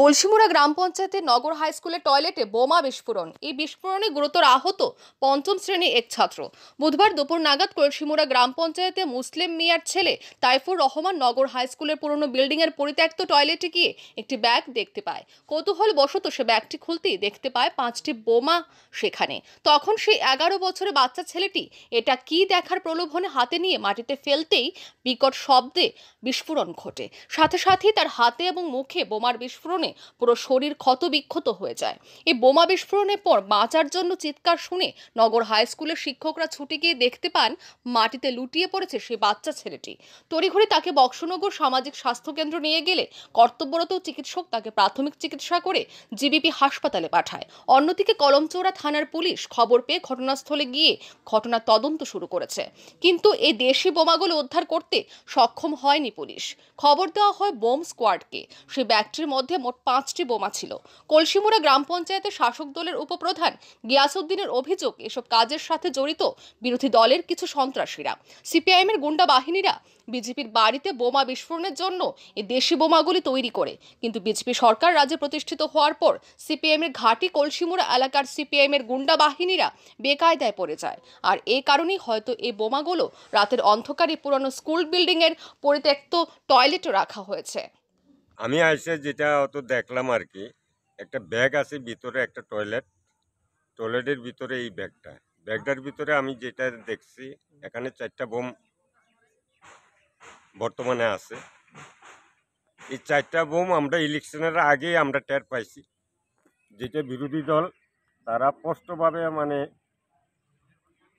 কলসিমুড়া গ্রাম পঞ্চায়েতের নগর হাই স্কুলের টয়লেটে বোমা বিস্ফোরণ এই বিস্ফোরণে গুরুতর আহত পঞ্চম শ্রেণী এক ছাত্র বুধবার দুপুর নাগাদ কলসিমুড়া গ্রাম পঞ্চায়েতে মুসলিম মিয়ার ছেলে তাইফুর রহমান নগর হাই স্কুলের পুরনো বিল্ডিংয়ের পরিত্যক্ত টয়লেটে গিয়ে একটি ব্যাগ দেখতে পায় কৌতূহল বশত সে ব্যাগটি খুলতেই দেখতে পায় পাঁচটি বোমা সেখানে তখন সেই এগারো বছরের বাচ্চা ছেলেটি এটা কি দেখার প্রলোভনে হাতে নিয়ে মাটিতে ফেলতেই বিকট শব্দে বিস্ফোরণ ঘটে সাথে সাথেই তার হাতে এবং মুখে বোমার বিস্ফোরণে বিস্ফোরণে পুরো শরীর ক্ষতবিক্ষত হয়ে যায় এই বোমা বিস্ফোরণের পর বাঁচার জন্য চিৎকার শুনে নগর হাই স্কুলের শিক্ষকরা ছুটে গিয়ে দেখতে পান মাটিতে লুটিয়ে পড়েছে সেই বাচ্চা ছেলেটি তড়িঘড়ি তাকে বক্সনগর সামাজিক স্বাস্থ্যকেন্দ্র নিয়ে গেলে কর্তব্যরত চিকিৎসক তাকে প্রাথমিক চিকিৎসা করে জিবিপি হাসপাতালে পাঠায় অন্যদিকে কলমচৌড়া থানার পুলিশ খবর পেয়ে ঘটনাস্থলে গিয়ে ঘটনা তদন্ত শুরু করেছে কিন্তু এই দেশি বোমাগুলো উদ্ধার করতে সক্ষম হয়নি পুলিশ খবর দেওয়া হয় বোম স্কোয়াডকে সেই ব্যাগটির মধ্যে মোট পাঁচটি বোমা ছিল কলসিমুড়া গ্রাম পঞ্চায়েতের শাসক দলের উপপ্রধান গিয়াসউদ্দিনের অভিযোগ এসব কাজের সাথে জড়িত বিরোধী দলের কিছু সন্ত্রাসীরা এর গুন্ডা বাহিনীরা বিজেপির বাড়িতে বোমা বিস্ফোরণের জন্য এই দেশি বোমাগুলি তৈরি করে কিন্তু বিজেপি সরকার রাজ্যে প্রতিষ্ঠিত হওয়ার পর সিপিএমের ঘাঁটি কলসিমুড়া এলাকার সিপিএমের গুন্ডা বাহিনীরা বেকায়দায় পড়ে যায় আর এ কারণেই হয়তো এই বোমাগুলো রাতের অন্ধকারে পুরনো স্কুল বিল্ডিংয়ের পরিত্যক্ত টয়লেটও রাখা হয়েছে আমি আসে যেটা অত দেখলাম আর কি একটা ব্যাগ আছে ভিতরে একটা টয়লেট টয়লেটের ভিতরে এই ব্যাগটা ব্যাগটার ভিতরে আমি যেটা দেখছি এখানে চারটা বোম বর্তমানে আছে এই চারটা বোম আমরা ইলেকশনের আগেই আমরা টের পাইছি যেটা বিরোধী দল তারা স্পষ্টভাবে মানে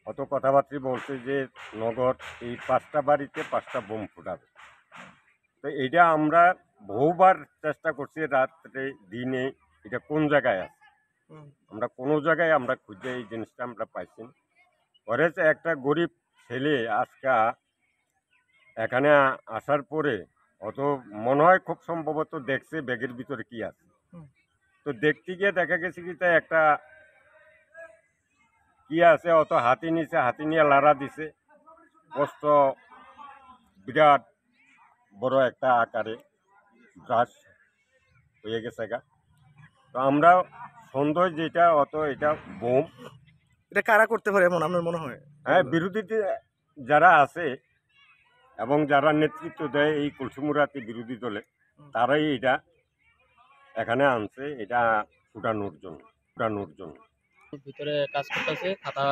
অত কথাবার্তা বলছে যে নগর এই পাঁচটা বাড়িতে পাঁচটা বোম ফুটাবে তো এটা আমরা বহুবার চেষ্টা করছি রাত্রে দিনে এটা কোন জায়গায় আছে আমরা কোনো জায়গায় আমরা খুঁজে এই জিনিসটা আমরা পাইছি পরে একটা গরিব ছেলে আজকা এখানে আসার পরে অত মনে হয় খুব সম্ভবত দেখছে ব্যাগের ভিতরে কি আছে তো দেখতে গিয়ে দেখা গেছে কি তাই একটা কি আছে অত হাতি নিছে হাতি নিয়ে লাড়া দিছে কষ্ট বিরাট বড় একটা আকারে গ্রাস হয়ে গেছে গা তো আমরা সন্দেহ যেটা অত এটা বোম এটা কারা করতে পারে এমন আপনার মনে হয় হ্যাঁ বিরোধীতে যারা আছে এবং যারা নেতৃত্ব দেয় এই কলসুমুরাতে বিরোধী দলে তারাই এটা এখানে আনছে এটা ফুটানোর জন্য ফুটানোর জন্য ভিতরে কাজ করতেছে খাতা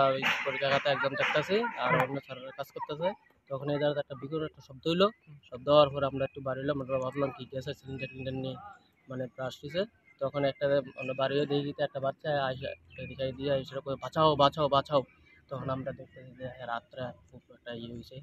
জায়গাতে খাতা এক্সাম আর অন্য সরকারের কাজ করতেছে তখন এই দাঁড়াতে একটা বিকট একটা শব্দ হইলো শব্দ হওয়ার পর আমরা একটু বাড়ি হইলাম আমরা ভাবলাম কি গ্যাসের সিলিন্ডার টিলিন্ডার নিয়ে মানে আসতেছে তখন একটা আমরা বাড়িও দিয়ে একটা বাচ্চা আইসা দিকে দিয়ে আইসা করে বাঁচাও বাঁচাও বাঁচাও তখন আমরা দেখতে যে রাত্রে খুব একটা ইয়ে হয়েছে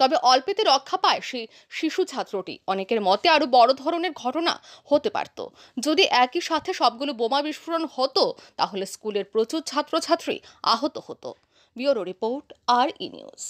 তবে অল্পেতে রক্ষা পায় সেই শিশু ছাত্রটি অনেকের মতে আরও বড় ধরনের ঘটনা হতে পারত যদি একই সাথে সবগুলো বোমা বিস্ফোরণ হতো তাহলে স্কুলের প্রচুর ছাত্রছাত্রী আহত হতো ব্যুরো রিপোর্ট আর ই নিউজ